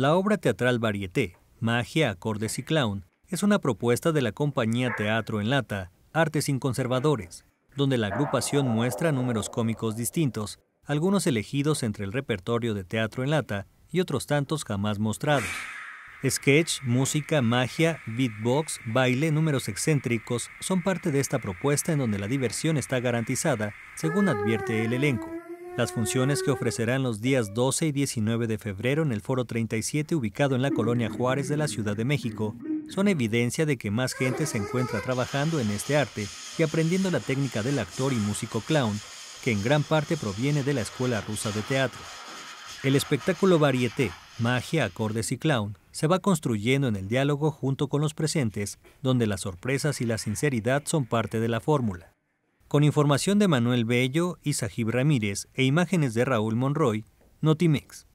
La obra teatral Varieté, Magia, Acordes y Clown, es una propuesta de la compañía Teatro en Lata, Artes Inconservadores, donde la agrupación muestra números cómicos distintos, algunos elegidos entre el repertorio de Teatro en Lata y otros tantos jamás mostrados. Sketch, música, magia, beatbox, baile, números excéntricos son parte de esta propuesta en donde la diversión está garantizada, según advierte el elenco las funciones que ofrecerán los días 12 y 19 de febrero en el Foro 37 ubicado en la Colonia Juárez de la Ciudad de México son evidencia de que más gente se encuentra trabajando en este arte y aprendiendo la técnica del actor y músico clown, que en gran parte proviene de la Escuela Rusa de Teatro. El espectáculo Varieté, Magia, Acordes y Clown, se va construyendo en el diálogo junto con los presentes, donde las sorpresas y la sinceridad son parte de la fórmula. Con información de Manuel Bello y Sajib Ramírez e imágenes de Raúl Monroy, Notimex.